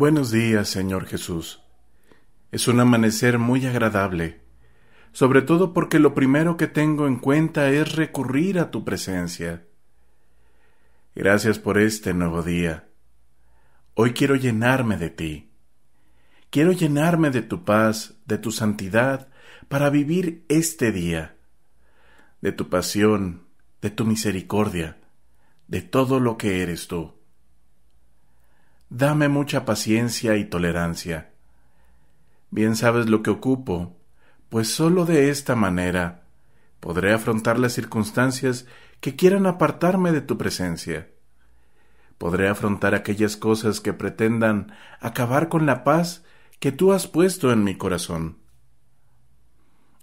Buenos días, Señor Jesús. Es un amanecer muy agradable, sobre todo porque lo primero que tengo en cuenta es recurrir a tu presencia. Gracias por este nuevo día. Hoy quiero llenarme de ti. Quiero llenarme de tu paz, de tu santidad, para vivir este día, de tu pasión, de tu misericordia, de todo lo que eres tú dame mucha paciencia y tolerancia. Bien sabes lo que ocupo, pues sólo de esta manera podré afrontar las circunstancias que quieran apartarme de tu presencia. Podré afrontar aquellas cosas que pretendan acabar con la paz que tú has puesto en mi corazón.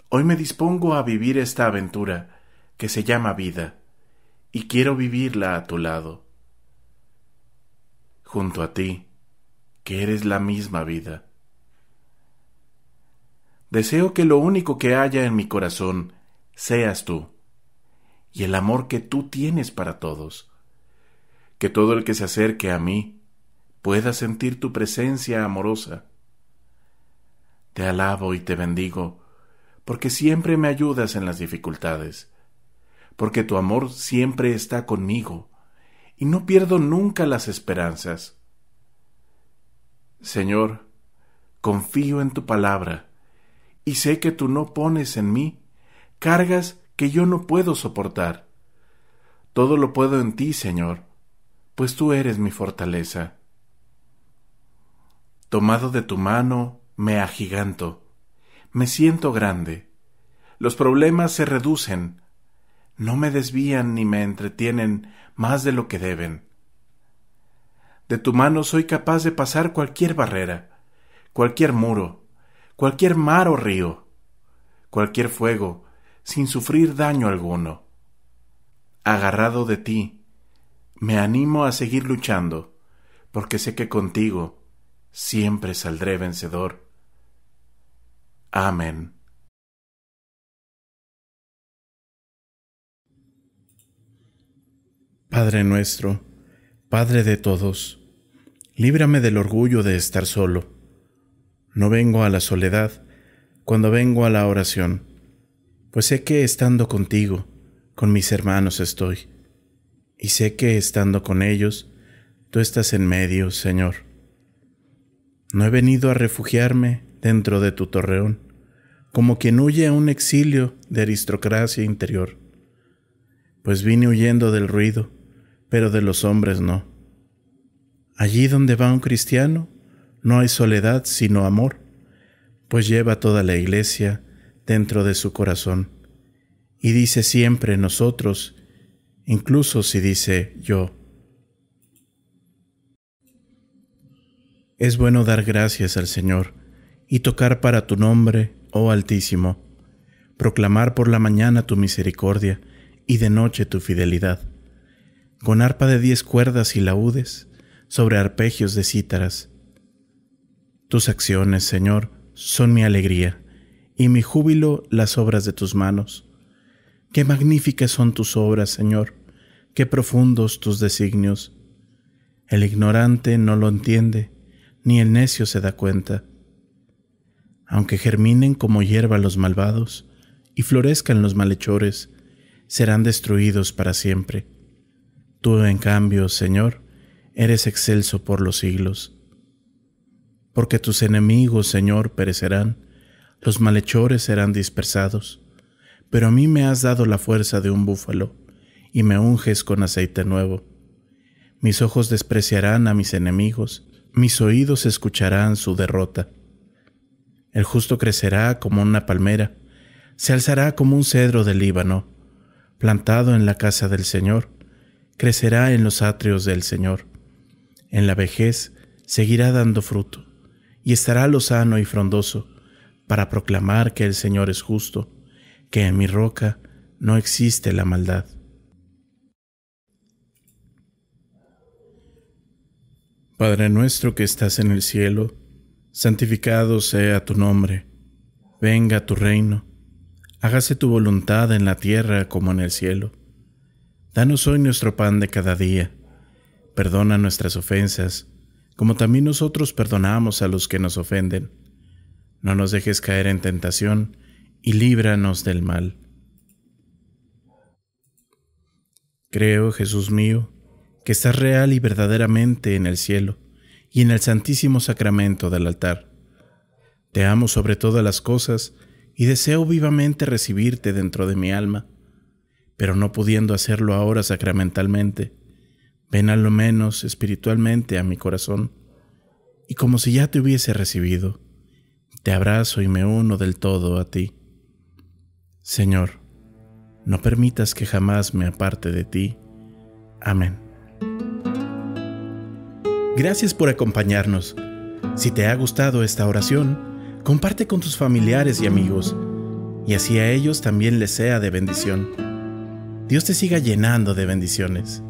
Hoy me dispongo a vivir esta aventura que se llama vida, y quiero vivirla a tu lado junto a ti, que eres la misma vida. Deseo que lo único que haya en mi corazón seas tú, y el amor que tú tienes para todos, que todo el que se acerque a mí pueda sentir tu presencia amorosa. Te alabo y te bendigo, porque siempre me ayudas en las dificultades, porque tu amor siempre está conmigo, y no pierdo nunca las esperanzas. Señor, confío en tu palabra, y sé que tú no pones en mí cargas que yo no puedo soportar. Todo lo puedo en ti, Señor, pues tú eres mi fortaleza. Tomado de tu mano, me agiganto, me siento grande. Los problemas se reducen, no me desvían ni me entretienen más de lo que deben. De tu mano soy capaz de pasar cualquier barrera, cualquier muro, cualquier mar o río, cualquier fuego, sin sufrir daño alguno. Agarrado de ti, me animo a seguir luchando, porque sé que contigo siempre saldré vencedor. Amén. Padre nuestro, Padre de todos, líbrame del orgullo de estar solo. No vengo a la soledad cuando vengo a la oración, pues sé que estando contigo, con mis hermanos estoy, y sé que estando con ellos, tú estás en medio, Señor. No he venido a refugiarme dentro de tu torreón, como quien huye a un exilio de aristocracia interior, pues vine huyendo del ruido, pero de los hombres no. Allí donde va un cristiano, no hay soledad sino amor, pues lleva toda la iglesia dentro de su corazón, y dice siempre nosotros, incluso si dice yo. Es bueno dar gracias al Señor y tocar para tu nombre, oh Altísimo, proclamar por la mañana tu misericordia y de noche tu fidelidad con arpa de diez cuerdas y laúdes, sobre arpegios de cítaras. Tus acciones, Señor, son mi alegría, y mi júbilo las obras de tus manos. Qué magníficas son tus obras, Señor, qué profundos tus designios. El ignorante no lo entiende, ni el necio se da cuenta. Aunque germinen como hierba los malvados y florezcan los malhechores, serán destruidos para siempre. Tú, en cambio, Señor, eres excelso por los siglos. Porque tus enemigos, Señor, perecerán, los malhechores serán dispersados, pero a mí me has dado la fuerza de un búfalo, y me unges con aceite nuevo. Mis ojos despreciarán a mis enemigos, mis oídos escucharán su derrota. El justo crecerá como una palmera, se alzará como un cedro del Líbano, plantado en la casa del Señor crecerá en los atrios del Señor. En la vejez seguirá dando fruto, y estará lozano y frondoso, para proclamar que el Señor es justo, que en mi roca no existe la maldad. Padre nuestro que estás en el cielo, santificado sea tu nombre, venga tu reino, hágase tu voluntad en la tierra como en el cielo. Danos hoy nuestro pan de cada día. Perdona nuestras ofensas, como también nosotros perdonamos a los que nos ofenden. No nos dejes caer en tentación, y líbranos del mal. Creo, Jesús mío, que estás real y verdaderamente en el cielo y en el santísimo sacramento del altar. Te amo sobre todas las cosas y deseo vivamente recibirte dentro de mi alma pero no pudiendo hacerlo ahora sacramentalmente. Ven a lo menos espiritualmente a mi corazón, y como si ya te hubiese recibido, te abrazo y me uno del todo a ti. Señor, no permitas que jamás me aparte de ti. Amén. Gracias por acompañarnos. Si te ha gustado esta oración, comparte con tus familiares y amigos, y así a ellos también les sea de bendición. Dios te siga llenando de bendiciones.